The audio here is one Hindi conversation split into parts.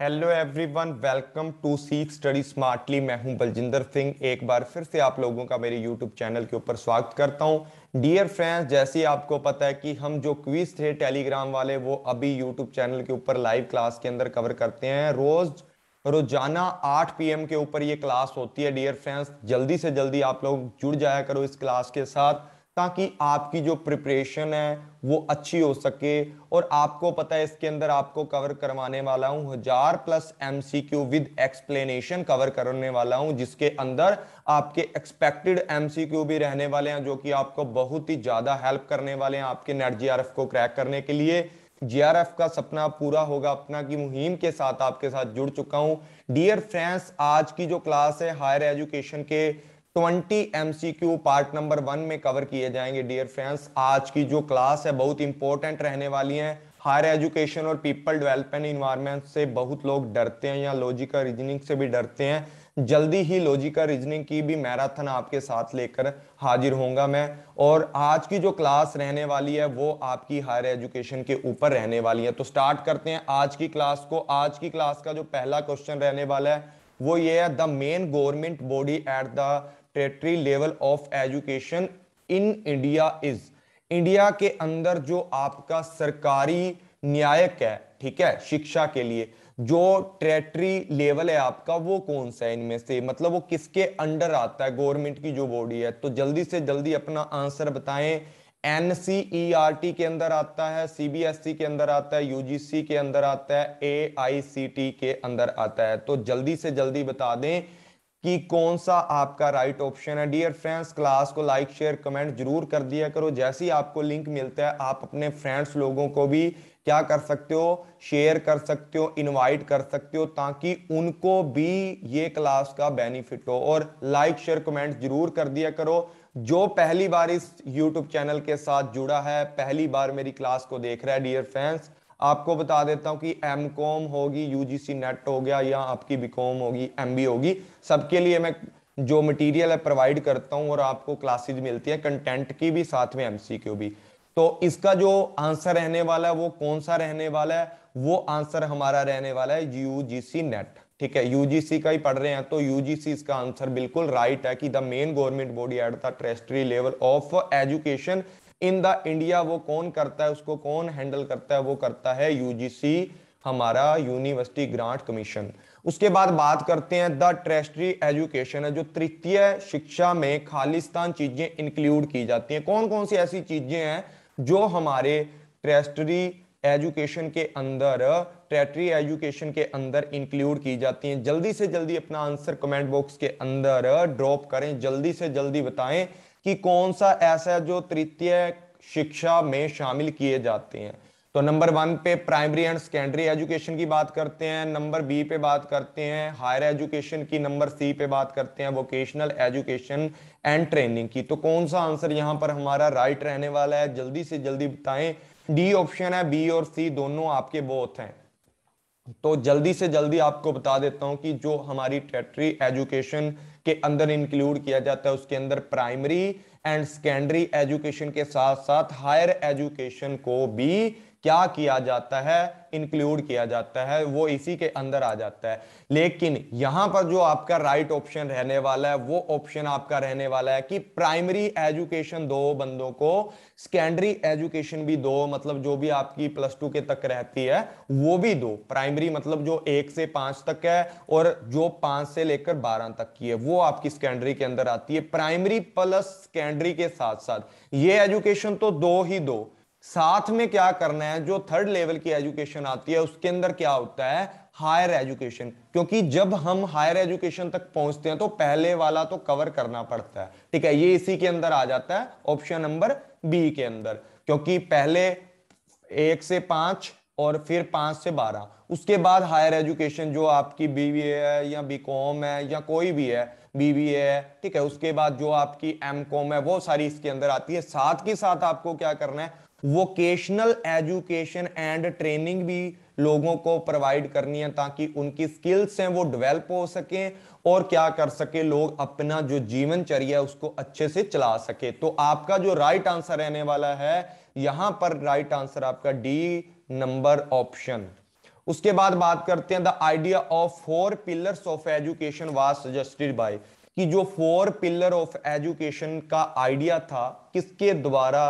hello everyone welcome to Seekh study smartly मैं हूं बलजिंदर सिंह एक बार फिर से आप लोगों का मेरे यूट्यूब चैनल के ऊपर स्वागत करता हूं डियर फ्रेंड्स जैसे आपको पता है कि हम जो क्विज थे टेलीग्राम वाले वो अभी यूट्यूब चैनल के ऊपर लाइव क्लास के अंदर कवर करते हैं रोज रोजाना 8 पीएम के ऊपर ये क्लास होती है डियर फ्रेंड्स जल्दी से जल्दी आप लोग जुड़ जाया करो इस क्लास के साथ ताकि आपकी जो प्रिपरेशन है वो अच्छी हो सके और आपको पता है इसके अंदर आपको कवर करवाने वाला हूँ हजार plus MCQ with explanation cover करने वाला हूं जिसके अंदर आपके एक्सपेक्टेड एमसीक्यू क्यू भी रहने वाले हैं जो कि आपको बहुत ही ज़्यादा हेल्प करने वाले हैं आपके नेट जी आर एफ को क्रैक करने के लिए जीआरएफ का सपना पूरा होगा अपना की मुहिम के साथ आपके साथ जुड़ चुका हूं डियर फ्रेंड्स आज की जो क्लास है हायर एजुकेशन के twenty MCQ part number one में कवर किए जाएंगे डियर फ्रेंड्स आज की जो क्लास है बहुत इंपॉर्टेंट रहने वाली है हायर एजुकेशन और पीपल डेवलपमेंट इन्वायरमेंट से बहुत लोग डरते हैं या लॉजिकल रीजनिंग से भी डरते हैं जल्दी ही लॉजिकल रीजनिंग की भी मैराथन आपके साथ लेकर हाजिर होऊंगा मैं और आज की जो क्लास रहने वाली है वो आपकी हायर एजुकेशन के ऊपर रहने वाली है तो स्टार्ट करते हैं आज की क्लास को आज की क्लास का जो पहला क्वेश्चन रहने वाला है वो ये है the main government body at the territory level of education in India is India के अंदर जो आपका सरकारी न्यायिक है ठीक है शिक्षा के लिए जो टेरेटरी लेवल है आपका वो कौन सा है इनमें से मतलब वो किसके अंडर आता है गवर्नमेंट की जो बॉडी है तो जल्दी से जल्दी अपना आंसर बताएं एन e के अंदर आता है सीबीएसई e के अंदर आता है यूजीसी के अंदर आता है ए के अंदर आता है तो जल्दी से जल्दी बता दें कि कौन सा आपका राइट ऑप्शन है डियर फ्रेंड्स क्लास को लाइक शेयर कमेंट जरूर कर दिया करो जैसे ही आपको लिंक मिलता है आप अपने फ्रेंड्स लोगों को भी क्या कर सकते हो शेयर कर सकते हो इनवाइट कर सकते हो ताकि उनको भी ये क्लास का बेनिफिट हो और लाइक शेयर कमेंट जरूर कर दिया करो जो पहली बार इस यूट्यूब चैनल के साथ जुड़ा है पहली बार मेरी क्लास को देख रहा है डियर फ्रेंड्स आपको बता देता हूँ कि एम कॉम होगी यूजीसी नेट हो गया या आपकी बीकॉम होगी एम बी होगी सबके लिए मैं जो मटेरियल है प्रोवाइड करता हूँ और आपको क्लासेज मिलती है कंटेंट की भी साथ में एमसीक्यू भी तो इसका जो आंसर रहने वाला है वो कौन सा रहने वाला है वो आंसर हमारा रहने वाला है यूजीसी नेट ठीक है यूजीसी का ही पढ़ रहे हैं तो यूजीसी इसका आंसर बिल्कुल राइट है कि the main government body at the territory level of education in the India वो कौन करता है उसको कौन हैंडल करता है वो करता है यूजीसी हमारा यूनिवर्सिटी ग्रांट कमीशन उसके बाद बात करते हैं द ट्रेस्ट्री एजुकेशन है जो तृतीय शिक्षा में खालिस्तान चीजें इंक्लूड की जाती हैं कौन कौन सी ऐसी चीजें हैं जो हमारे ट्रेस्ट्री एजुकेशन के अंदर ट्रेटरी एजुकेशन के अंदर इंक्लूड की जाती हैं जल्दी से जल्दी अपना आंसर कमेंट बॉक्स के अंदर ड्रॉप करें जल्दी से जल्दी बताएं कि कौन सा ऐसा जो तृतीय शिक्षा में शामिल किए जाते हैं तो नंबर वन पे प्राइमरी एंड सेकेंडरी एजुकेशन की बात करते हैं नंबर बी पे बात करते हैं हायर एजुकेशन की नंबर सी पे बात करते हैं वोकेशनल एजुकेशन एंड ट्रेनिंग की तो कौन सा आंसर यहाँ पर हमारा राइट रहने वाला है जल्दी से जल्दी बताएं डी ऑप्शन है बी और सी दोनों आपके बोथ हैं तो जल्दी से जल्दी आपको बता देता हूं कि जो हमारी टेटरी एजुकेशन के अंदर इंक्लूड किया जाता है उसके अंदर प्राइमरी एंड सेकेंडरी एजुकेशन के साथ साथ हायर एजुकेशन को भी क्या किया जाता है इंक्लूड किया जाता है वो इसी के अंदर आ जाता है लेकिन यहां पर जो आपका राइट ऑप्शन रहने वाला है वो ऑप्शन आपका रहने वाला है कि प्राइमरी एजुकेशन दो बंदों को सेकेंडरी एजुकेशन भी दो मतलब जो भी आपकी प्लस टू के तक रहती है वो भी दो प्राइमरी मतलब जो एक से पांच तक है और जो पांच से लेकर बारह तक की है वो आपकी सेकेंडरी के अंदर आती है प्राइमरी प्लस सेकेंडरी के साथ साथ ये एजुकेशन तो दो ही दो साथ में क्या करना है जो थर्ड लेवल की एजुकेशन आती है उसके अंदर क्या होता है हायर एजुकेशन क्योंकि जब हम हायर एजुकेशन तक पहुंचते हैं तो पहले वाला तो कवर करना पड़ता है ठीक है ये इसी के अंदर आ जाता है ऑप्शन नंबर बी के अंदर क्योंकि पहले एक से पांच और फिर पांच से बारह उसके बाद हायर एजुकेशन जो आपकी बीबीए है या बीकॉम है या कोई भी है बीबीए है ठीक है उसके बाद जो आपकी एमकॉम है वो सारी इसके अंदर आती है साथ के साथ आपको क्या करना है वोकेशनल एजुकेशन एंड ट्रेनिंग भी लोगों को प्रोवाइड करनी है ताकि उनकी स्किल्स हैं वो डेवलप हो सके और क्या कर सके लोग अपना जो जीवनचर्या उसको अच्छे से चला सके तो आपका जो राइट आंसर रहने वाला है यहां पर राइट आंसर आपका डी नंबर ऑप्शन उसके बाद बात करते हैं the idea of four pillars of education was suggested by कि जो फोर पिलर ऑफ एजुकेशन का आइडिया था किसके द्वारा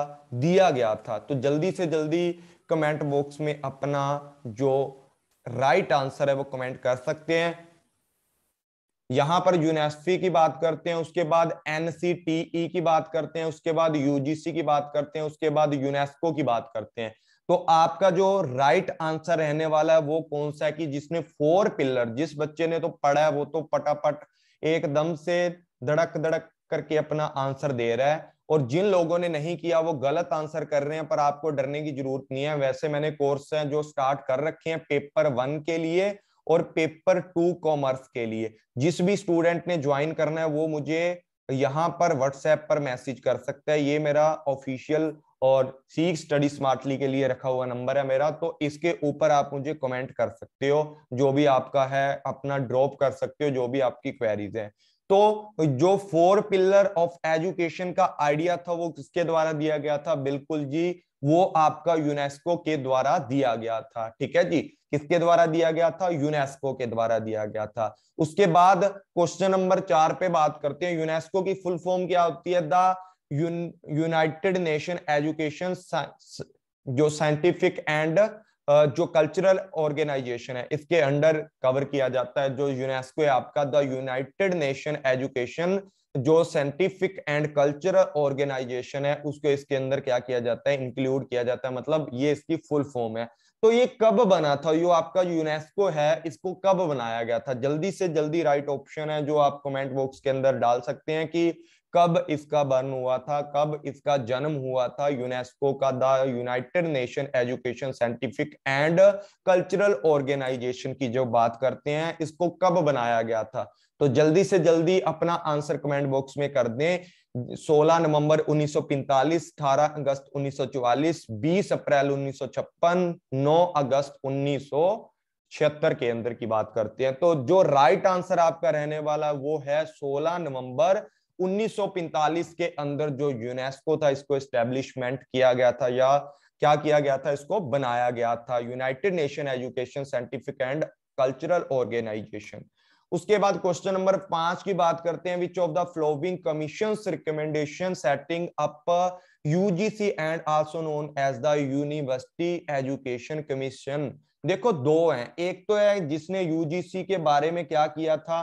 दिया गया था तो जल्दी से जल्दी कमेंट बॉक्स में अपना जो राइट right आंसर है वो कमेंट कर सकते हैं यहां पर यूनिवर्सिटी की बात करते हैं उसके बाद एनसीटीई e की बात करते हैं उसके बाद यूजीसी की बात करते हैं उसके बाद यूनेस्को की बात करते हैं तो आपका जो राइट आंसर रहने वाला है वो कौन सा है कि जिसने फोर पिलर जिस बच्चे ने तो पढ़ा है वो तो पटापट एकदम से धड़क धड़क करके अपना आंसर दे रहा है और जिन लोगों ने नहीं किया वो गलत आंसर कर रहे हैं पर आपको डरने की जरूरत नहीं है वैसे मैंने कोर्स है जो स्टार्ट कर रखे हैं पेपर वन के लिए और पेपर टू कॉमर्स के लिए जिस भी स्टूडेंट ने ज्वाइन करना है वो मुझे यहां पर व्हाट्सएप पर मैसेज कर सकता है ये मेरा ऑफिशियल और सीख स्टडी स्मार्टली के लिए रखा हुआ नंबर है मेरा तो इसके ऊपर आप मुझे कमेंट कर सकते हो जो भी आपका है अपना ड्रॉप कर सकते हो जो भी आपकी क्वेरीज है तो जो फोर पिलर ऑफ एजुकेशन का आइडिया था वो किसके द्वारा दिया गया था बिल्कुल जी वो आपका यूनेस्को के द्वारा दिया गया था ठीक है जी किसके द्वारा दिया गया था यूनेस्को के द्वारा दिया गया था उसके बाद क्वेश्चन नंबर चार पे बात करते हैं यूनेस्को की फुल फॉर्म क्या होती है द यूनाइटेड नेशन एजुकेशन जो साइंटिफिक एंड uh, जो कल्चरल ऑर्गेनाइजेशन है इसके अंडर कवर किया जाता है जो यूनेस्को है आपका द यूनाइटेड नेशन एजुकेशन जो साइंटिफिक एंड कल्चरल ऑर्गेनाइजेशन है उसको इसके अंदर क्या किया जाता है इंक्लूड किया जाता है मतलब ये इसकी फुल फॉर्म है तो ये कब बना था जो आपका यूनेस्को है इसको कब बनाया गया था जल्दी से जल्दी राइट ऑप्शन है जो आप कमेंट बॉक्स के अंदर डाल सकते हैं कि कब इसका बर्न हुआ था कब इसका जन्म हुआ था यूनेस्को का the United Nation education scientific and cultural organisation की जो बात करते हैं इसको कब बनाया गया था तो जल्दी से जल्दी अपना आंसर कमेंट बॉक्स में कर दें 16 नवंबर 1945, 18 अगस्त 1944, 20 अप्रैल 1956, 9 अगस्त छिहत्तर के अंदर की बात करते हैं तो जो राइट आंसर आपका रहने वाला वो है सोलह नवंबर 1945 के अंदर जो यूनेस्को था इसको एस्टेब्लिशमेंट किया गया था या क्या किया गया था इसको बनाया गया था United Nation education scientific and cultural organisation उसके बाद क्वेश्चन नंबर पांच की बात करते हैं which of the following commission recommendation setting up UGC and also known as the University Education Commission देखो दो हैं एक तो है जिसने यूजीसी के बारे में क्या किया था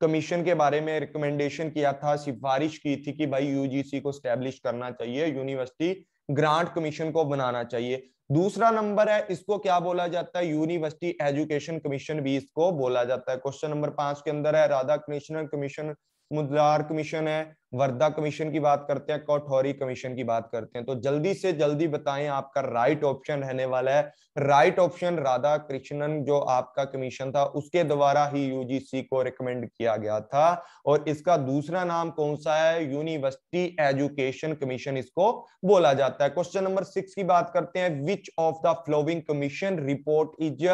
कमीशन के बारे में रिकमेंडेशन किया था सिफारिश की थी कि भाई यूजीसी को स्टैब्लिश करना चाहिए यूनिवर्सिटी ग्रांट कमीशन को बनाना चाहिए दूसरा नंबर है इसको क्या बोला जाता है यूनिवर्सिटी एजुकेशन कमीशन भी इसको बोला जाता है क्वेश्चन नंबर पांच के अंदर है राधा कृष्णन कमीशन मुदलार कमीशन है वर्धा कमीशन की बात करते हैं कौठौरी कमीशन की बात करते हैं तो जल्दी से जल्दी बताएं आपका राइट ऑप्शन रहने वाला है राइट ऑप्शन राधा कृष्णन जो आपका कमीशन था उसके द्वारा ही यूजीसी को रिकमेंड किया गया था और इसका दूसरा नाम कौन सा है यूनिवर्सिटी एजुकेशन कमीशन इसको बोला जाता है क्वेश्चन नंबर सिक्स की बात करते हैं which of the following commission report is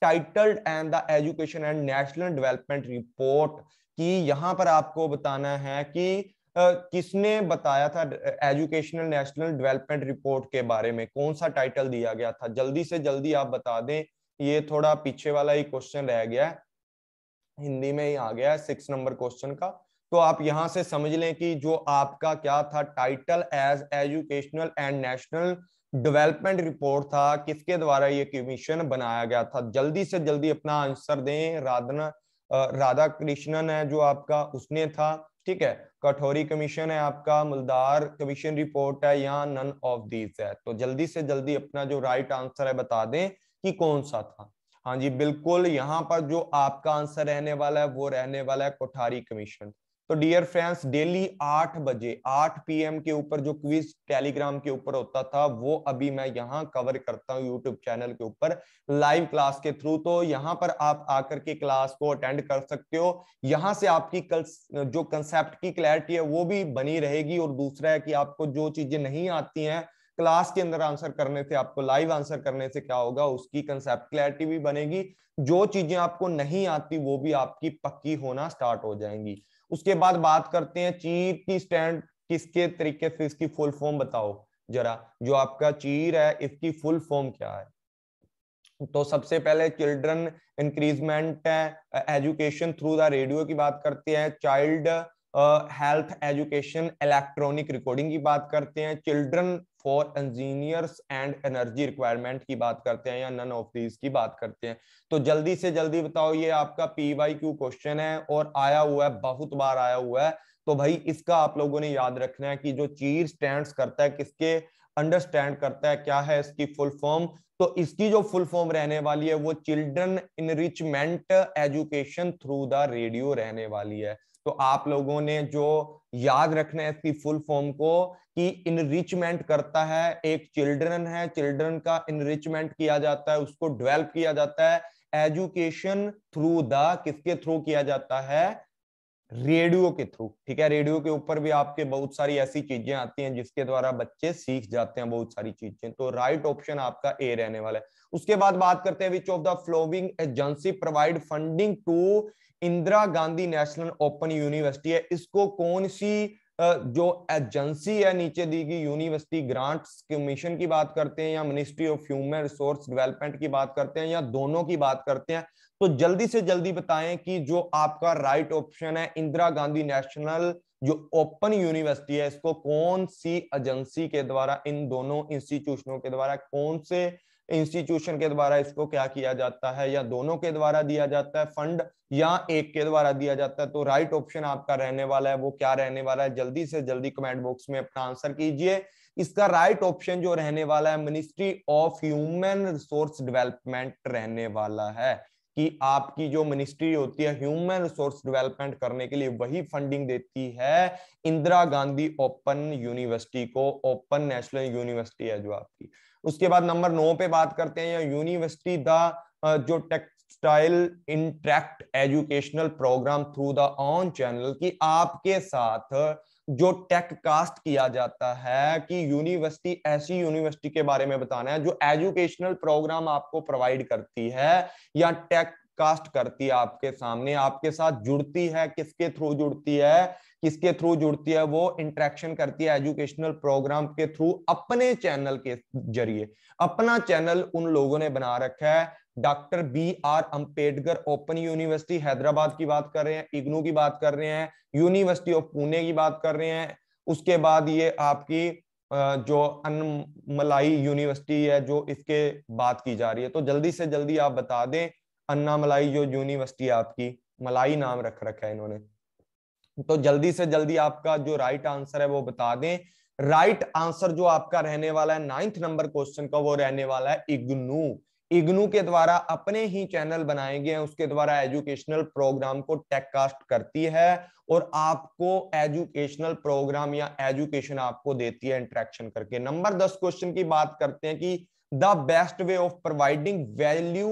titled and the education and national development report कि यहाँ पर आपको बताना है कि Uh, किसने बताया था एजुकेशनल नेशनल डेवलपमेंट रिपोर्ट के बारे में कौन सा टाइटल दिया गया था जल्दी से जल्दी आप बता दें ये थोड़ा पीछे वाला ही क्वेश्चन रह गया है हिंदी में ही आ गया है सिक्स नंबर क्वेश्चन का तो आप यहां से समझ लें कि जो आपका क्या था title as educational and national development report था किसके द्वारा ये कमीशन बनाया गया था जल्दी से जल्दी अपना आंसर दें राधना राधा कृष्णन है जो आपका उसने था ठीक है कठोरी कमीशन है आपका मुलदार कमीशन रिपोर्ट है या नन ऑफ दीज है तो जल्दी से जल्दी अपना जो राइट आंसर है बता दें कि कौन सा था हाँ जी बिल्कुल यहाँ पर जो आपका आंसर रहने वाला है वो रहने वाला है कोठारी कमीशन तो डियर फ्रेंड्स डेली आठ बजे आठ पीएम के ऊपर जो क्विज टेलीग्राम के ऊपर होता था वो अभी मैं यहाँ कवर करता हूँ यूट्यूब चैनल के ऊपर लाइव क्लास के थ्रू तो यहाँ पर आप आकर के क्लास को अटेंड कर सकते हो यहाँ से आपकी कल जो कंसेप्ट की क्लैरिटी है वो भी बनी रहेगी और दूसरा है कि आपको जो चीजें नहीं आती हैं क्लास के अंदर आंसर करने से आपको लाइव आंसर करने से क्या होगा उसकी कंसेप्ट क्लैरिटी भी बनेगी जो चीजें आपको नहीं आती वो भी आपकी पक्की होना स्टार्ट हो जाएंगी उसके बाद बात करते हैं चीर की स्टैंड किसके तरीके से इसकी फुल फॉर्म बताओ जरा जो आपका चीर है इसकी फुल फॉर्म क्या है तो सबसे पहले children increasement education through the radio की बात करते हैं child health education electronic recording की बात करते हैं children for engineers and energy requirement की बात करते हैं या नन ऑफ दीज की बात करते हैं तो जल्दी से जल्दी बताओ ये आपका पी वाई क्यू क्वेश्चन है और आया हुआ है बहुत बार आया हुआ है तो भाई इसका आप लोगों ने याद रखना है कि जो चीर स्टैंड करता है किसके अंडरस्टैंड करता है क्या है इसकी फुल फॉर्म तो इसकी जो फुल फॉर्म रहने वाली है वो children enrichment education through the radio रहने वाली है तो आप लोगों ने जो याद रखना है इसकी फुल फॉर्म को कि इनरिचमेंट करता है एक चिल्ड्रन है चिल्ड्रन का इनरिचमेंट किया जाता है उसको डेवलप किया जाता है एजुकेशन थ्रू द किसके थ्रू किया जाता है रेडियो के थ्रू ठीक है रेडियो के ऊपर भी आपके बहुत सारी ऐसी चीजें आती हैं जिसके द्वारा बच्चे सीख जाते हैं बहुत सारी चीजें तो राइट ऑप्शन आपका ए रहने वाला है उसके बाद बात करते हैं which of the following agency provide funding to Indira Gandhi national open university है इसको कौन सी जो एजेंसी है नीचे दी गई यूनिवर्सिटी ग्रांट्स कमीशन की बात करते हैं या ministry of human resource development की बात करते हैं या दोनों की बात करते हैं तो जल्दी से जल्दी बताएं कि जो आपका राइट ऑप्शन है इंदिरा गांधी नेशनल जो ओपन यूनिवर्सिटी है इसको कौन सी एजेंसी के द्वारा इन दोनों इंस्टीट्यूशनों के द्वारा कौन से इंस्टीट्यूशन के द्वारा इसको क्या किया जाता है या दोनों के द्वारा दिया जाता है फंड या एक के द्वारा दिया जाता है तो राइट ऑप्शन आपका रहने वाला है वो क्या रहने वाला है जल्दी से जल्दी कमेंट बॉक्स में अपना आंसर कीजिए इसका राइट ऑप्शन जो रहने वाला है ministry of human resource development रहने वाला है कि आपकी जो मिनिस्ट्री होती है ह्यूमन रिसोर्स डेवलपमेंट करने के लिए वही फंडिंग देती है इंदिरा गांधी ओपन यूनिवर्सिटी को ओपन नेशनल यूनिवर्सिटी है जो आपकी उसके बाद नंबर नौ पे बात करते हैं या यूनिवर्सिटी द जो textile interact educational program through the on channel की आपके साथ जो टेक कास्ट किया जाता है कि यूनिवर्सिटी ऐसी यूनिवर्सिटी के बारे में बताना है जो एजुकेशनल प्रोग्राम आपको प्रोवाइड करती है या टेक कास्ट करती है आपके सामने आपके साथ जुड़ती है किसके थ्रू जुड़ती है किसके थ्रू जुड़ती है वो इंटरेक्शन करती है एजुकेशनल प्रोग्राम के थ्रू अपने चैनल के जरिए अपना चैनल उन लोगों ने बना रखा है doctor B R Ambedkar open university Hyderabad की बात कर रहे हैं इग्नू की बात कर रहे हैं यूनिवर्सिटी ऑफ पुणे की बात कर रहे हैं उसके बाद ये आपकी जो अनमलाई यूनिवर्सिटी है जो इसके बात की जा रही है तो जल्दी से जल्दी आप बता दें अन्ना मलाई जो यूनिवर्सिटी है आपकी मलाई नाम रख रखा है इन्होंने तो जल्दी से जल्दी आपका जो राइट आंसर है वो बता दें राइट आंसर जो आपका रहने वाला है नाइन्थ नंबर क्वेश्चन का वो रहने वाला है इग्नू इग्नू के द्वारा अपने ही चैनल बनाए गए हैं उसके द्वारा एजुकेशनल प्रोग्राम को टेककास्ट करती है और आपको एजुकेशनल प्रोग्राम या एजुकेशन आपको देती है इंट्रैक्शन करके नंबर दस क्वेश्चन की बात करते हैं कि the best way of providing value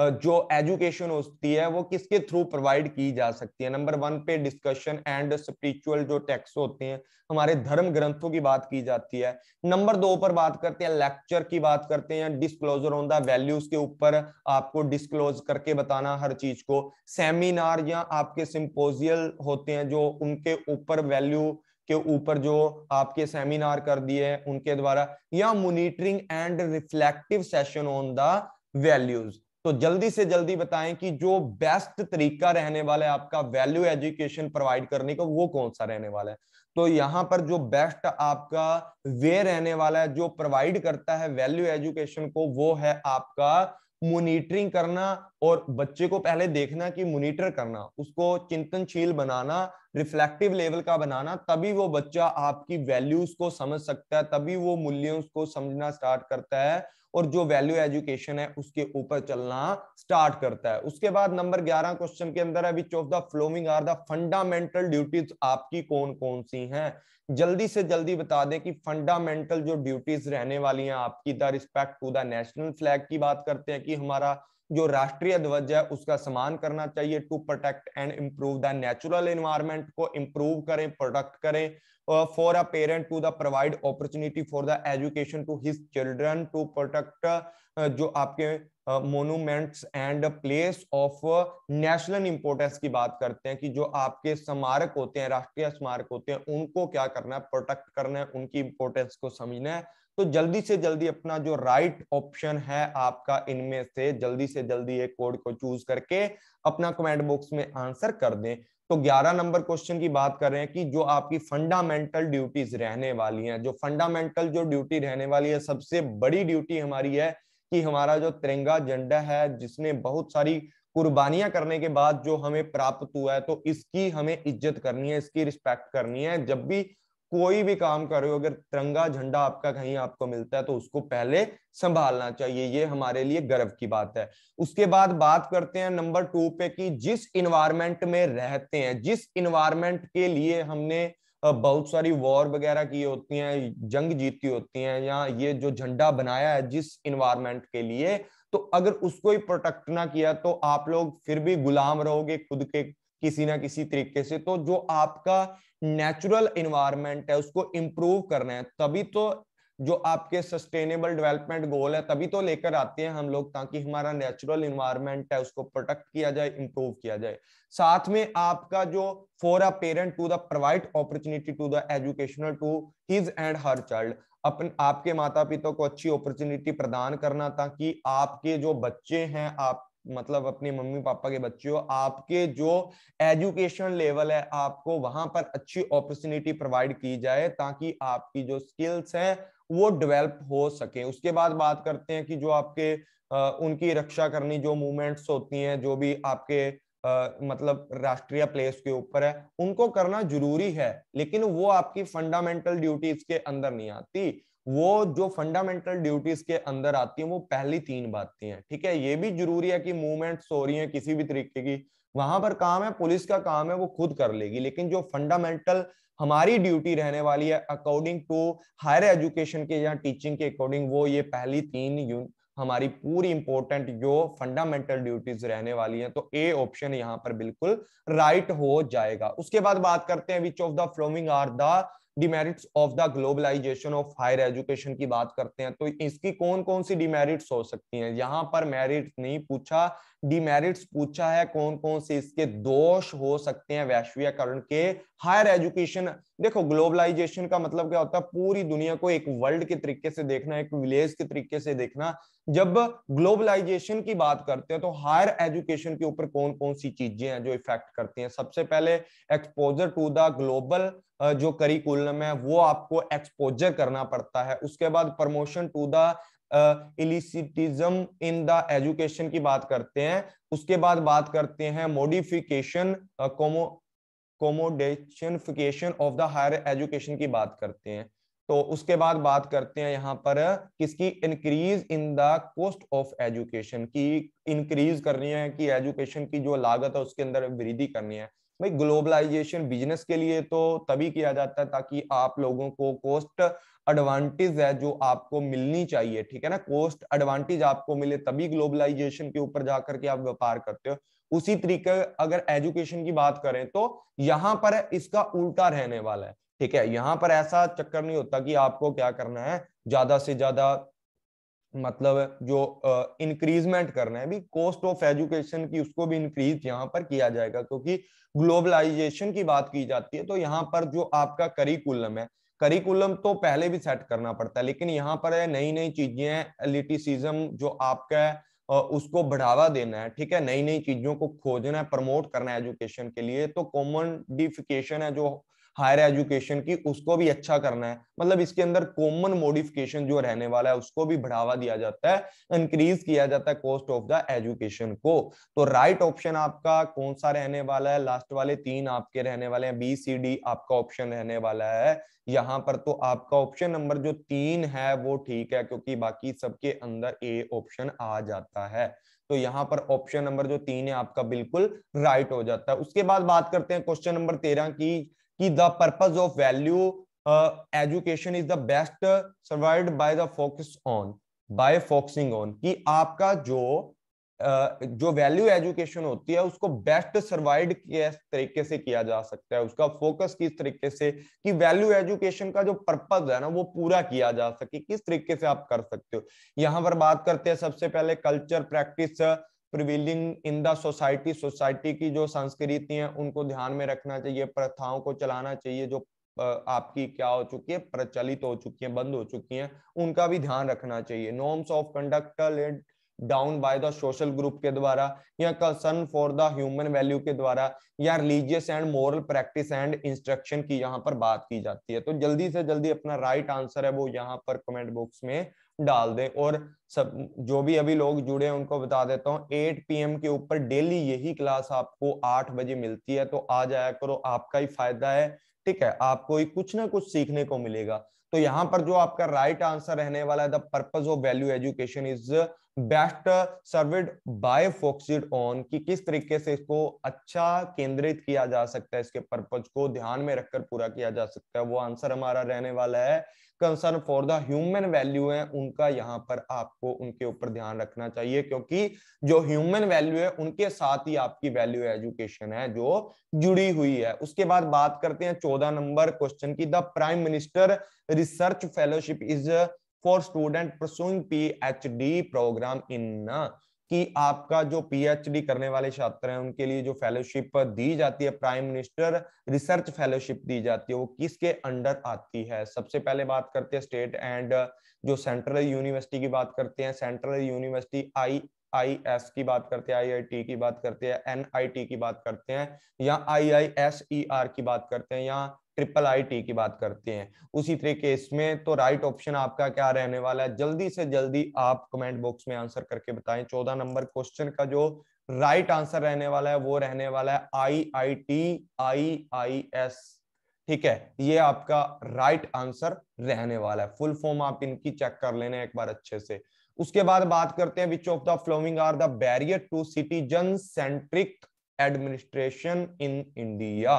जो एजुकेशन होती है वो किसके थ्रू प्रोवाइड की जा सकती है नंबर वन पे डिस्कशन एंड स्पिरिचुअल जो टेक्स होते हैं हमारे धर्म ग्रंथों की बात की जाती है नंबर दो पर बात करते हैं लेक्चर की बात करते हैं डिस्क्लोजर ऑन द वैल्यूज के ऊपर आपको डिस्क्लोज करके बताना हर चीज को सेमिनार या आपके सिंपोजियल होते हैं जो उनके ऊपर वैल्यू के ऊपर जो आपके सेमिनार कर दिए उनके द्वारा या monitoring and reflective session on the values तो जल्दी से जल्दी बताएं कि जो बेस्ट तरीका रहने वाला है आपका वैल्यू एजुकेशन प्रोवाइड करने का वो कौन सा रहने वाला है तो यहां पर जो बेस्ट आपका वे रहने वाला है जो प्रोवाइड करता है वैल्यू एजुकेशन को वो है आपका मोनिटरिंग करना और बच्चे को पहले देखना कि मोनिटर करना उसको चिंतनशील बनाना रिफ्लेक्टिव लेवल का बनाना तभी वो बच्चा आपकी वैल्यूज को समझ सकता है तभी वो मूल्यों को समझना स्टार्ट करता है और जो वैल्यू एजुकेशन है उसके ऊपर चलना स्टार्ट करता है उसके बाद नंबर ग्यारह क्वेश्चन के अंदर है which of the following are the fundamental duties आपकी कौन कौन सी हैं जल्दी से जल्दी बता दें कि फंडामेंटल जो ड्यूटीज रहने वाली हैं आपकी the respect to the national flag की बात करते हैं कि हमारा जो राष्ट्रीय ध्वज है उसका सम्मान करना चाहिए to protect and improve the natural environment को इम्प्रूव करें प्रोटेक्ट करें for a parent to the provide opportunity for the education to his children to protect जो आपके monuments and place of national importance की बात करते हैं कि जो आपके स्मारक होते हैं राष्ट्रीय स्मारक होते हैं उनको क्या करना है प्रोटेक्ट करना है उनकी इंपोर्टेंस को समझना है तो जल्दी से जल्दी अपना जो राइट ऑप्शन है आपका इनमें से जल्दी से जल्दी एक कोड को चूज करके अपना कमेंट बॉक्स में आंसर कर दें तो 11 नंबर क्वेश्चन की बात कर रहे हैं कि जो आपकी फंडामेंटल ड्यूटीज रहने वाली हैं जो फंडामेंटल जो ड्यूटी रहने वाली है सबसे बड़ी ड्यूटी हमारी है कि हमारा जो तिरंगा झंडा है जिसने बहुत सारी कुर्बानियां करने के बाद जो हमें प्राप्त हुआ है तो इसकी हमें इज्जत करनी है इसकी रिस्पेक्ट करनी है जब भी कोई भी काम कर रहे हो अगर तिरंगा झंडा आपका कहीं आपको मिलता है तो उसको पहले संभालना चाहिए ये हमारे लिए गर्व की बात है उसके बाद बात करते हैं नंबर टू पे कि जिस इन्वायरमेंट में रहते हैं जिस इन्वायरमेंट के लिए हमने बहुत सारी वॉर वगैरह की होती हैं जंग जीती होती हैं या ये जो झंडा बनाया है जिस इन्वायरमेंट के लिए तो अगर उसको ही प्रोटेक्ट ना किया तो आप लोग फिर भी गुलाम रहोगे खुद के किसी ना किसी तरीके से तो जो आपका नेचुरल इन्वायरमेंट है उसको इम्प्रूव करना है तभी तो जो आपके सस्टेनेबल डेवलपमेंट गोल है तभी तो लेकर आते हैं हम लोग ताकि हमारा नेचुरल इन्वायरमेंट है उसको प्रोटेक्ट किया जाए इम्प्रूव किया जाए साथ में आपका जो for a parent to the provide opportunity to the educational to his and her child अपन आपके माता पिता को अच्छी अपॉर्चुनिटी प्रदान करना ताकि आपके जो बच्चे हैं आप मतलब अपनी मम्मी पापा के बच्चे हो आपके जो एजुकेशन लेवल है आपको वहां पर अच्छी अपॉर्चुनिटी प्रोवाइड की जाए ताकि आपकी जो स्किल्स हैं वो डेवलप हो सके उसके बाद बात करते हैं कि जो आपके आ, उनकी रक्षा करनी जो मूवमेंट्स होती हैं जो भी आपके आ, मतलब राष्ट्रीय प्लेस के ऊपर है उनको करना जरूरी है लेकिन वो आपकी फंडामेंटल ड्यूटीज के अंदर नहीं आती वो जो फंडामेंटल ड्यूटीज के अंदर आती है वो पहली तीन बातें हैं ठीक है ये भी जरूरी है कि मूवमेंट्स हो रही है किसी भी तरीके की वहां पर काम है पुलिस का काम है वो खुद कर लेगी लेकिन जो फंडामेंटल हमारी ड्यूटी रहने वाली है अकॉर्डिंग टू हायर एजुकेशन के या टीचिंग के अकॉर्डिंग वो ये पहली तीन हमारी पूरी इंपॉर्टेंट जो फंडामेंटल ड्यूटीज रहने वाली हैं तो ए ऑप्शन यहाँ पर बिल्कुल राइट right हो जाएगा उसके बाद बात करते हैं which of the following are the demerits of the globalization of higher education की बात करते हैं तो इसकी कौन कौन सी डिमेरिट्स हो सकती हैं यहाँ पर मेरिट नहीं पूछा डिमेरिट्स पूछा है कौन कौन से इसके दोष हो सकते हैं वैश्वीकरण के हायर एजुकेशन देखो ग्लोबलाइजेशन का मतलब क्या होता है पूरी दुनिया को एक वर्ल्ड के तरीके से देखना एक विलेज के तरीके से देखना जब ग्लोबलाइजेशन की बात करते हैं तो हायर एजुकेशन के ऊपर कौन कौन सी चीजें हैं जो इफेक्ट करती हैं सबसे पहले एक्सपोजर टू द ग्लोबल जो करिकुलम है वो आपको एक्सपोजर करना पड़ता है उसके बाद promotion to the elitism in the education की बात करते हैं उसके बाद बात करते हैं कोमो commodification of the higher education की बात करते हैं तो उसके बाद बात करते हैं यहाँ पर किसकी increase in the cost of education की इंक्रीज करनी है कि एजुकेशन की जो लागत है उसके अंदर वृद्धि करनी है भाई ग्लोबलाइजेशन बिजनेस के लिए तो तभी किया जाता है ताकि आप लोगों को कॉस्ट एडवांटेज है जो आपको मिलनी चाहिए ठीक है ना कॉस्ट एडवांटेज आपको मिले तभी ग्लोबलाइजेशन के ऊपर जाकर के आप व्यापार करते हो उसी तरीके अगर एजुकेशन की बात करें तो यहाँ पर इसका उल्टा रहने वाला है ठीक है यहाँ पर ऐसा चक्कर नहीं होता कि आपको क्या करना है ज्यादा से ज्यादा मतलब जो इंक्रीजमेंट करना है भी कॉस्ट ऑफ एजुकेशन की उसको भी इंक्रीज यहाँ पर किया जाएगा क्योंकि ग्लोबलाइजेशन की बात की जाती है तो यहाँ पर जो आपका करिकुलम है करिकुलम तो पहले भी सेट करना पड़ता है लेकिन यहाँ पर नई नई चीजें लिटिसिज्म जो आपका उसको बढ़ावा देना है ठीक है नई नई चीजों को खोजना है प्रमोट करना है एजुकेशन के लिए तो कॉमन डिफिकेशन है जो हायर एजुकेशन की उसको भी अच्छा करना है मतलब इसके अंदर कॉमन मोडिफिकेशन जो रहने वाला है उसको भी बढ़ावा दिया जाता है इंक्रीज किया जाता है कॉस्ट ऑफ द एजुकेशन को तो राइट right ऑप्शन आपका कौन सा रहने वाला है लास्ट वाले तीन आपके रहने वाले हैं बी सी डी आपका ऑप्शन रहने वाला है यहाँ पर तो आपका ऑप्शन नंबर जो तीन है वो ठीक है क्योंकि बाकी सबके अंदर ए ऑप्शन आ जाता है तो यहाँ पर ऑप्शन नंबर जो तीन है आपका बिल्कुल राइट हो जाता है उसके बाद बात करते हैं क्वेश्चन नंबर तेरह की कि the purpose of value education is the best served by the focus on by focusing on कि आपका जो uh, जो वैल्यू एजुकेशन होती है उसको बेस्ट सर्वाइड किस तरीके से किया जा सकता है उसका फोकस किस तरीके से कि वैल्यू एजुकेशन का जो पर्पज है ना वो पूरा किया जा सके किस तरीके से आप कर सकते हो यहाँ पर बात करते हैं सबसे पहले culture practice prevailing in the society society की जो संस्कृति है उनको ध्यान में रखना चाहिए प्रथाओं को चलाना चाहिए जो आपकी क्या हो चुकी है प्रचलित हो चुकी है बंद हो चुकी है उनका भी ध्यान रखना चाहिए norms of conduct laid down by the social group के द्वारा या concern for the human value के द्वारा या religious and moral practice and instruction की यहाँ पर बात की जाती है तो जल्दी से जल्दी अपना राइट right आंसर है वो यहाँ पर कमेंट बॉक्स में डाल दें और सब जो भी अभी लोग जुड़े हैं उनको बता देता हूँ एट पी के ऊपर डेली यही क्लास आपको आठ बजे मिलती है तो आ जाया करो आपका ही फायदा है ठीक है आपको ही कुछ ना कुछ सीखने को मिलेगा तो यहाँ पर जो आपका राइट आंसर रहने वाला है the purpose of value education is best served by focused on कि किस तरीके से इसको अच्छा केंद्रित किया जा सकता है इसके पर्पज को ध्यान में रखकर पूरा किया जा सकता है वो आंसर हमारा रहने वाला है concern for the human value है उनका यहाँ पर आपको उनके ऊपर ध्यान रखना चाहिए क्योंकि जो ह्यूमन वैल्यू है उनके साथ ही आपकी वैल्यू एजुकेशन है जो जुड़ी हुई है उसके बाद बात करते हैं चौदह नंबर क्वेश्चन की the prime minister research fellowship is for student pursuing P H D program in कि आपका जो पीएचडी करने वाले छात्र हैं उनके लिए जो फेलोशिप दी जाती है प्राइम मिनिस्टर रिसर्च फेलोशिप दी जाती है वो किसके अंडर आती है सबसे पहले बात करते हैं स्टेट एंड जो सेंट्रल यूनिवर्सिटी की बात करते हैं central university I I S की बात करते हैं आई आई टी की बात करते हैं एन आई टी की बात करते हैं या आई आई एस ई आर की बात करते हैं या ट्रिपल आई टी की बात करते हैं उसी तरीके इसमें तो राइट ऑप्शन आपका क्या रहने वाला है जल्दी से जल्दी आप कमेंट बॉक्स में आंसर करके बताएं चौदह नंबर क्वेश्चन का जो राइट right आंसर रहने वाला है वो रहने वाला है आई I T I I S ठीक है ये आपका राइट right आंसर रहने वाला है फुल फॉर्म आप इनकी चेक कर लेना एक बार अच्छे से उसके बाद बात करते हैं which of the following are the barrier to citizen centric administration in India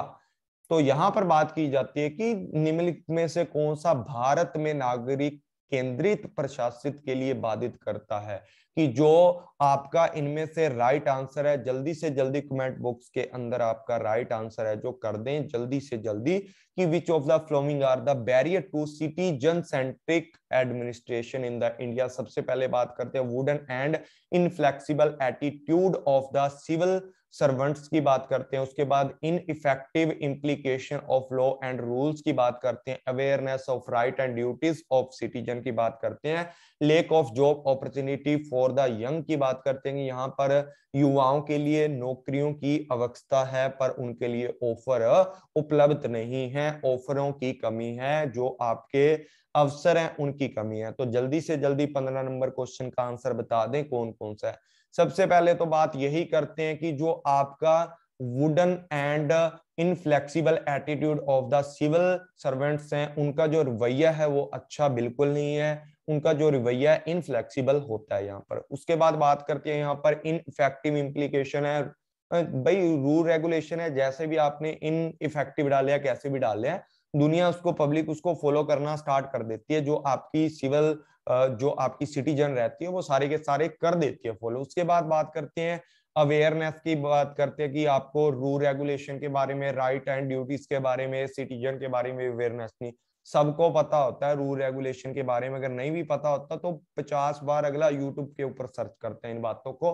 तो यहां पर बात की जाती है कि निम्नलिखित में से कौन सा भारत में नागरिक केंद्रित प्रशासित के लिए बाधित करता है कि जो आपका इनमें से राइट आंसर है जल्दी से जल्दी कमेंट बॉक्स के अंदर आपका राइट आंसर है जो कर दें जल्दी से जल्दी कि which of the following are the barrier to citizen centric administration in the India सबसे पहले बात करते हैं wooden and inflexible attitude of the civil servants की बात करते हैं उसके बाद ineffective implication of law and rules की बात करते हैं awareness of right and duties of citizen की बात करते हैं lack of job opportunity for the young की बात करते हैं यहाँ पर युवाओं के लिए नौकरियों की अवस्था है पर उनके लिए ऑफर उपलब्ध नहीं है ऑफरों की कमी है जो आपके अवसर हैं उनकी कमी है तो जल्दी से जल्दी पंद्रह नंबर क्वेश्चन का आंसर बता दें कौन कौन सा है सबसे पहले तो बात यही करते हैं कि जो आपका wooden and inflexible attitude of the civil servants हैं उनका जो रवैया है वो अच्छा बिल्कुल नहीं है उनका जो रवैया इनफ्लेक्सिबल होता है यहाँ पर उसके बाद बात करते हैं यहाँ पर इन इफेक्टिव इम्प्लीकेशन है भाई रूल रेगुलेशन है जैसे भी आपने इन इफेक्टिव डाले कैसे भी डाले दुनिया उसको पब्लिक उसको फॉलो करना स्टार्ट कर देती है जो आपकी सिविल जो आपकी सिटीजन रहती है वो सारे के सारे कर देती है फॉलो उसके बाद बात करते हैं अवेयरनेस की बात करते हैं कि आपको रूल रेगुलेशन के बारे में राइट एंड ड्यूटीज के बारे में सिटीजन के बारे में अवेयरनेस नहीं सबको पता होता है रूल रेगुलेशन के बारे में अगर नहीं भी पता होता तो पचास बार अगला यूट्यूब के ऊपर सर्च करते हैं इन बातों को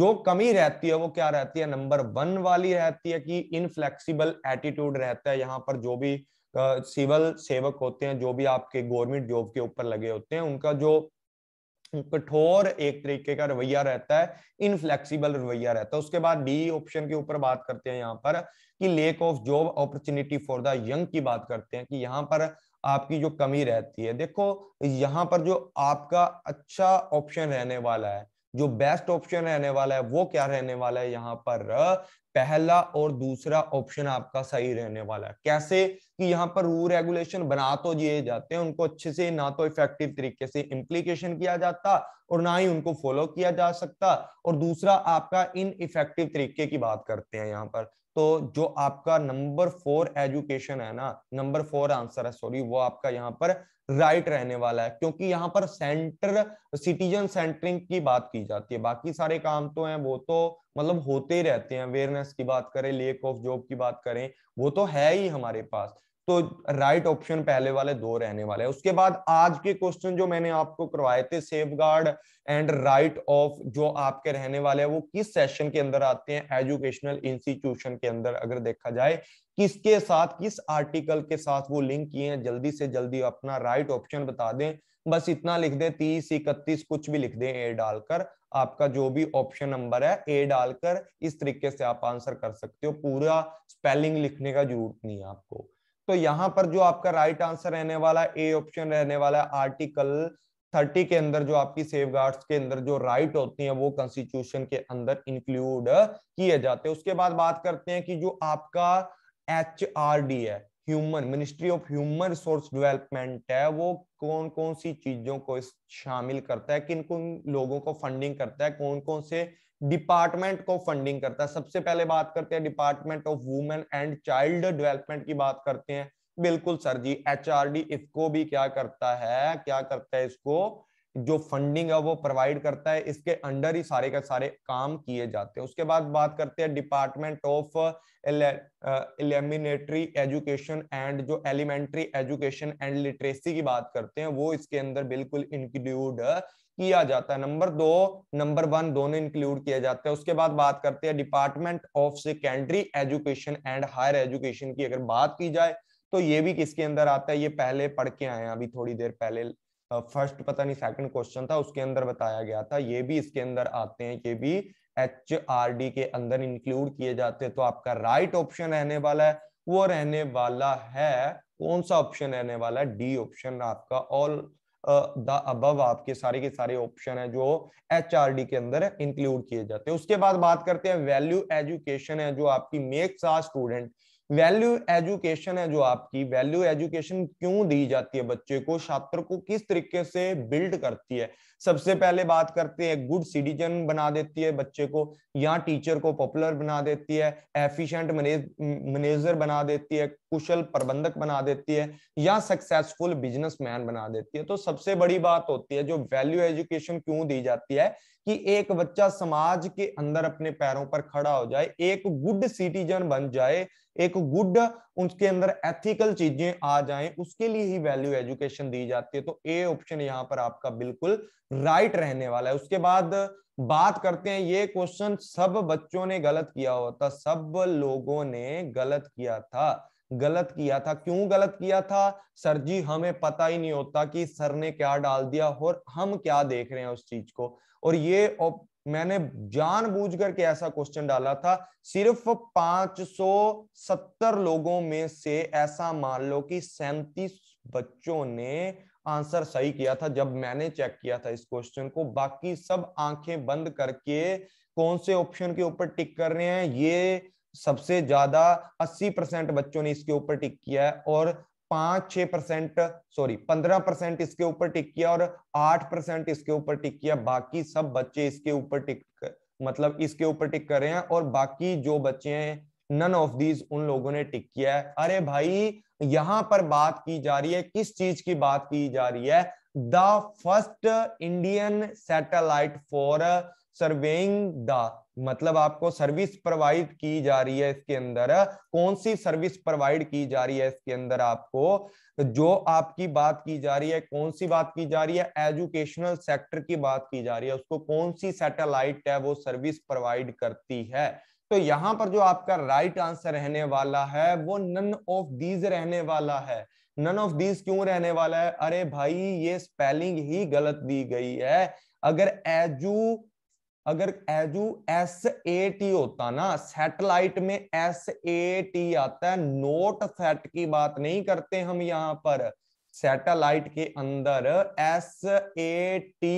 जो कमी रहती है वो क्या रहती है नंबर वन वाली रहती है कि इनफ्लेक्सिबल एटीट्यूड रहता है यहाँ पर जो भी सिविल सेवक होते हैं जो भी आपके गवर्नमेंट जॉब के ऊपर लगे होते हैं उनका जो कठोर एक तरीके का रवैया रहता है इनफ्लेक्सिबल रवैया रहता है उसके बाद डी ऑप्शन के ऊपर बात करते हैं यहाँ पर कि lack of job opportunity for the young की बात करते हैं कि यहाँ पर आपकी जो कमी रहती है देखो यहाँ पर जो आपका अच्छा ऑप्शन रहने वाला है जो बेस्ट ऑप्शन रहने वाला है वो क्या रहने वाला है यहाँ पर पहला और दूसरा ऑप्शन आपका सही रहने वाला है कैसे कि यहाँ पर रूल रेगुलेशन बना तो दिए जाते हैं उनको अच्छे से ना तो इफेक्टिव तरीके से इम्प्लीकेशन किया जाता और ना ही उनको फॉलो किया जा सकता और दूसरा आपका इन इफेक्टिव तरीके की बात करते हैं यहाँ पर तो जो आपका नंबर फोर एजुकेशन है ना नंबर फोर आंसर है सॉरी वो आपका यहाँ पर राइट रहने वाला है क्योंकि यहाँ पर सेंटर सिटीजन सेंटरिंग की बात की जाती है बाकी सारे काम तो हैं वो तो मतलब होते ही रहते हैं अवेयरनेस की बात करें लेक ऑफ जॉब की बात करें वो तो है ही हमारे पास तो राइट ऑप्शन पहले वाले दो रहने वाले हैं उसके बाद आज के क्वेश्चन जो मैंने आपको करवाए थे safeguard and right of जो आपके रहने वाले हैं वो किस सेशन के अंदर आते हैं एजुकेशनल इंस्टीट्यूशन के अंदर अगर देखा जाए किसके साथ किस आर्टिकल के साथ वो लिंक किए हैं जल्दी से जल्दी अपना राइट ऑप्शन बता दें बस इतना लिख दें तीस इकतीस कुछ भी लिख दें ए डालकर आपका जो भी ऑप्शन नंबर है ए डालकर इस तरीके से आप आंसर कर सकते हो पूरा स्पेलिंग लिखने का जरूरत नहीं है आपको तो यहां पर जो आपका राइट आंसर रहने वाला ए ऑप्शन रहने वाला आर्टिकल थर्टी के अंदर जो आपकी सेफ के अंदर जो राइट होती है वो कॉन्स्टिट्यूशन के अंदर इंक्लूड किए जाते हैं उसके बाद बात करते हैं कि जो आपका एच है human ministry of human resource development है वो कौन कौन सी चीजों को शामिल करता है किन किन लोगों को फंडिंग करता है कौन कौन से डिपार्टमेंट को फंडिंग करता है सबसे पहले बात करते हैं department of women and child development की बात करते हैं बिल्कुल सर जी एचआरडी इफको भी क्या करता है क्या करता है इसको जो फंडिंग है वो प्रोवाइड करता है इसके अंडर ही सारे का सारे काम किए जाते हैं उसके बाद बात करते हैं department of elementary education and जो एलिमेंट्री एजुकेशन एंड लिटरेसी की बात करते हैं वो इसके अंदर बिल्कुल इंक्लूड किया जाता है नंबर दो नंबर वन दोनों इंक्लूड किया जाता है उसके बाद बात करते हैं department of secondary education and higher education की अगर बात की जाए तो ये भी किसके अंदर आता है ये पहले पढ़ के आए हैं अभी थोड़ी देर पहले फर्स्ट पता नहीं सेकंड क्वेश्चन था उसके अंदर बताया गया था ये भी इसके अंदर आते हैं ये भी एच आर डी के अंदर इंक्लूड किए जाते हैं तो आपका राइट ऑप्शन रहने वाला है वो रहने वाला है कौन सा ऑप्शन रहने वाला है डी ऑप्शन आपका ऑल द अबव आपके सारे के सारे ऑप्शन है जो एच के अंदर इंक्लूड किए जाते हैं उसके बाद बात करते हैं वैल्यू एजुकेशन है जो आपकी makes a student value education है जो आपकी वैल्यू एजुकेशन क्यों दी जाती है बच्चे को छात्र को किस तरीके से बिल्ड करती है सबसे पहले बात करते हैं गुड सिटीजन बना देती है बच्चे को या टीचर को पॉपुलर बना देती है एफिशिएंट मैनेजर बना देती है कुशल प्रबंधक बना देती है या सक्सेसफुल बिजनेसमैन बना देती है तो सबसे बड़ी बात होती है जो वैल्यू एजुकेशन क्यों दी जाती है कि एक बच्चा समाज के अंदर अपने पैरों पर खड़ा हो जाए एक गुड सिटीजन बन जाए एक गुड उसके अंदर एथिकल चीजें आ जाएं उसके लिए ही वैल्यू एजुकेशन दी जाती है तो ए ऑप्शन यहाँ पर आपका बिल्कुल राइट रहने वाला है उसके बाद बात करते हैं ये क्वेश्चन सब बच्चों ने गलत किया होता सब लोगों ने गलत किया था गलत किया था क्यों गलत किया था सर जी हमें पता ही नहीं होता कि सर ने क्या डाल दिया और हम क्या देख रहे हैं उस चीज को और ये मैंने जानबूझकर के ऐसा क्वेश्चन डाला था सिर्फ 570 लोगों में से ऐसा मान लो कि सैंतीस बच्चों ने आंसर सही किया था जब मैंने चेक किया था इस क्वेश्चन को बाकी सब आंखें बंद करके कौन से ऑप्शन के ऊपर टिक कर रहे हैं ये सबसे ज्यादा 80 परसेंट बच्चों ने इसके ऊपर टिक किया है और पांच छह परसेंट सॉरी पंद्रह परसेंट इसके ऊपर टिक किया और आठ परसेंट इसके ऊपर टिक किया बाकी सब बच्चे इसके ऊपर टिक मतलब इसके ऊपर टिक कर रहे हैं और बाकी जो बच्चे हैं नन ऑफ दीज उन लोगों ने टिक किया है अरे भाई यहां पर बात की जा रही है किस चीज की बात की जा रही है the first Indian satellite for surveying the मतलब आपको सर्विस प्रोवाइड की जा रही है इसके अंदर कौन सी सर्विस प्रोवाइड की जा रही है इसके अंदर आपको तो जो आपकी बात की जा रही है कौन सी बात की जा रही है एजुकेशनल सेक्टर की बात की जा रही है उसको कौन सी सैटेलाइट है वो सर्विस प्रोवाइड करती है तो यहाँ पर जो आपका राइट right आंसर रहने वाला है वो नन ऑफ दीज रहने वाला है नन ऑफ दीज क्यों रहने वाला है अरे भाई ये स्पेलिंग ही गलत दी गई है अगर एजू अगर एजू एस ए टी होता ना सैटेलाइट में एस ए टी आता है नोट सेट की बात नहीं करते हम यहाँ पर सैटेलाइट के अंदर S A T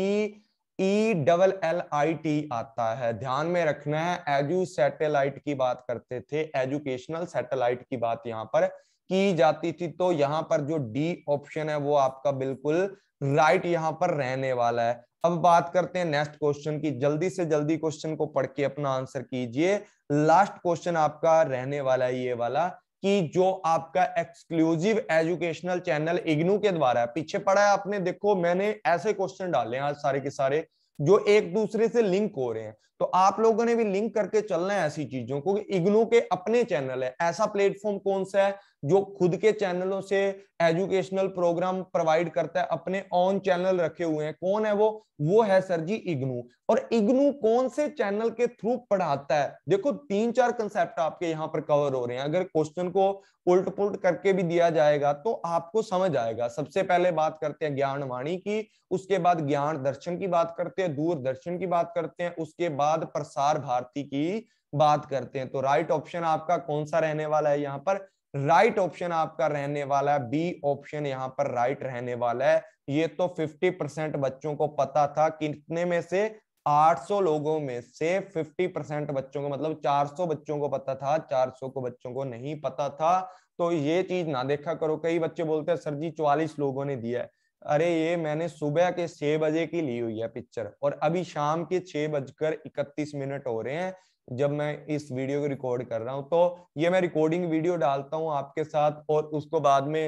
E double L I T आता है ध्यान में रखना है एजू सैटेलाइट की बात करते थे एजुकेशनल सैटेलाइट की बात यहां पर की जाती थी तो यहां पर जो डी ऑप्शन है वो आपका बिल्कुल राइट यहां पर रहने वाला है अब बात करते हैं नेक्स्ट क्वेश्चन की जल्दी से जल्दी क्वेश्चन को पढ़ के अपना आंसर कीजिए लास्ट क्वेश्चन आपका रहने वाला है ये वाला कि जो आपका एक्सक्लूसिव एजुकेशनल चैनल इग्नू के द्वारा है पीछे पढ़ा है आपने देखो मैंने ऐसे क्वेश्चन डाले हैं आज सारे के सारे जो एक दूसरे से लिंक हो रहे हैं तो आप लोगों ने भी लिंक करके चलना है ऐसी चीजों को इग्नू के अपने चैनल है ऐसा प्लेटफॉर्म कौन सा है जो खुद के चैनलों से एजुकेशनल प्रोग्राम प्रोवाइड करता है अपने ऑन चैनल रखे हुए हैं कौन है वो वो है सर जी इग्नू और इग्नू कौन से चैनल के थ्रू पढ़ाता है देखो तीन चार कंसेप्ट आपके यहाँ पर कवर हो रहे हैं अगर क्वेश्चन को उल्ट पुलट करके भी दिया जाएगा तो आपको समझ आएगा सबसे पहले बात करते हैं ज्ञान वाणी की उसके बाद ज्ञान दर्शन की बात करते हैं दूरदर्शन की बात करते हैं उसके बाद प्रसार भारती की बात करते हैं तो राइट ऑप्शन आपका कौन सा रहने वाला है यहाँ पर राइट ऑप्शन आपका रहने वाला है बी ऑप्शन यहां पर राइट रहने वाला है ये तो 50 परसेंट बच्चों को पता था कितने में से 800 लोगों में से 50 परसेंट बच्चों को मतलब 400 बच्चों को पता था 400 को बच्चों को नहीं पता था तो ये चीज ना देखा करो कई बच्चे बोलते हैं सर जी चौवालीस लोगों ने दिया है अरे ये मैंने सुबह के छह बजे की ली हुई है पिक्चर और अभी शाम के छह बजकर इकतीस मिनट हो रहे हैं जब मैं इस वीडियो को रिकॉर्ड कर रहा हूं तो ये मैं रिकॉर्डिंग वीडियो डालता हूँ आपके साथ और उसको बाद में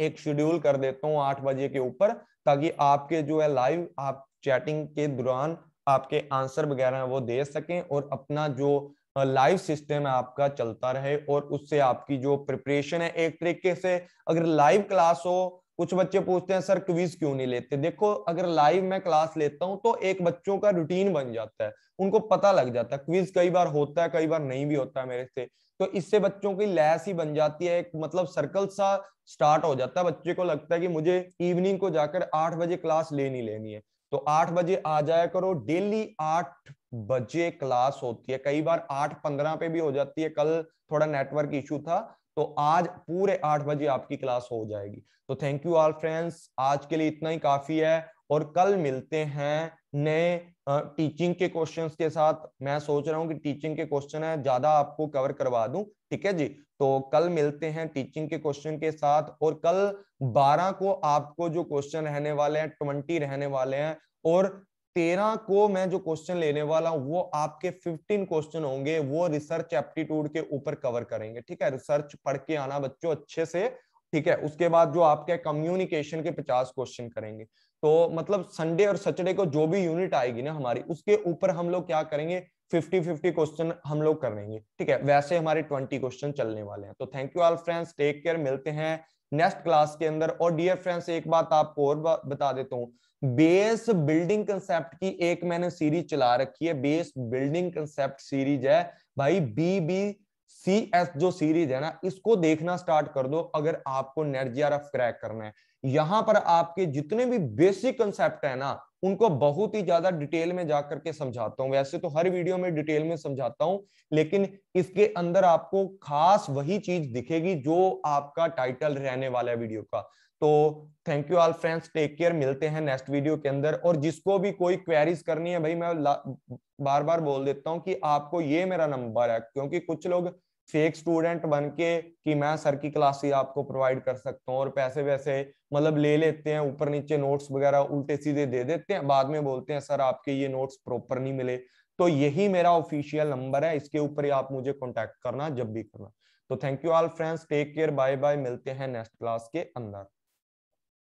एक शेड्यूल कर देता हूँ आठ बजे के ऊपर ताकि आपके जो है लाइव आप चैटिंग के दौरान आपके आंसर वगैरह वो दे सकें और अपना जो लाइव सिस्टम है आपका चलता रहे और उससे आपकी जो प्रिपरेशन है एक तरीके से अगर लाइव क्लास हो कुछ बच्चे पूछते हैं सर क्विज क्यों नहीं लेते देखो अगर लाइव मैं क्लास लेता हूं तो एक बच्चों का रूटीन बन जाता है उनको पता लग जाता है क्विज कई बार होता है कई बार नहीं भी होता है मेरे से तो इससे बच्चों की लैस ही बन जाती है एक मतलब सर्कल सा स्टार्ट हो जाता है बच्चे को लगता है कि मुझे इवनिंग को जाकर आठ बजे क्लास लेनी लेनी है तो आठ बजे आ जाया करो डेली आठ बजे क्लास होती है कई बार आठ पंद्रह पे भी हो जाती है कल थोड़ा नेटवर्क इशू था तो आज पूरे आठ बजे आपकी क्लास हो जाएगी तो थैंक यू ऑल फ्रेंड्स आज के लिए इतना ही काफी है और कल मिलते हैं नए टीचिंग के क्वेश्चंस के साथ मैं सोच रहा हूँ कि टीचिंग के क्वेश्चन है ज्यादा आपको कवर करवा दूं ठीक है जी तो कल मिलते हैं टीचिंग के क्वेश्चन के साथ और कल 12 को आपको जो क्वेश्चन रहने वाले हैं 20 रहने वाले हैं और तेरह को मैं जो क्वेश्चन लेने वाला हूं वो आपके फिफ्टीन क्वेश्चन होंगे वो रिसर्च एप्टीट्यूड के ऊपर कवर करेंगे ठीक है रिसर्च पढ़ के आना बच्चों अच्छे से ठीक है उसके बाद जो आपके कम्युनिकेशन के पचास क्वेश्चन करेंगे तो मतलब संडे और सैटरडे को जो भी यूनिट आएगी ना हमारी उसके ऊपर हम लोग क्या करेंगे फिफ्टी फिफ्टी क्वेश्चन हम लोग करेंगे ठीक है वैसे हमारे ट्वेंटी क्वेश्चन चलने वाले हैं तो thank you all friends take care मिलते हैं नेक्स्ट क्लास के अंदर और डियर फ्रेंड्स एक बात आपको और बता देता हूँ बेस बिल्डिंग कंसेप्ट की एक मैंने सीरीज चला रखी है बेस बिल्डिंग कंसेप्ट सीरीज है भाई बी बी सी एस जो सीरीज है ना इसको देखना स्टार्ट कर दो अगर आपको नेट जी e क्रैक करना है यहां पर आपके जितने भी बेसिक कंसेप्ट है ना उनको बहुत ही ज्यादा डिटेल में जाकर के समझाता हूं वैसे तो हर वीडियो में डिटेल में समझाता हूं लेकिन इसके अंदर आपको खास वही चीज दिखेगी जो आपका टाइटल रहने वाला है वीडियो का तो thank you all friends take care मिलते हैं नेक्स्ट वीडियो के अंदर और जिसको भी कोई क्वेरीज करनी है भाई मैं बार बार बोल देता हूँ कि आपको ये मेरा नंबर है क्योंकि कुछ लोग फेक स्टूडेंट बन के कि मैं सर की क्लास ही आपको प्रोवाइड कर सकता हूँ और पैसे वैसे मतलब ले लेते हैं ऊपर नीचे नोट्स वगैरह उल्टे सीधे दे देते हैं बाद में बोलते हैं सर आपके ये नोट्स प्रॉपर नहीं मिले तो यही मेरा ऑफिशियल नंबर है इसके ऊपर ही आप मुझे कॉन्टेक्ट करना जब भी करना तो thank you all friends take care bye bye मिलते हैं नेक्स्ट क्लास के अंदर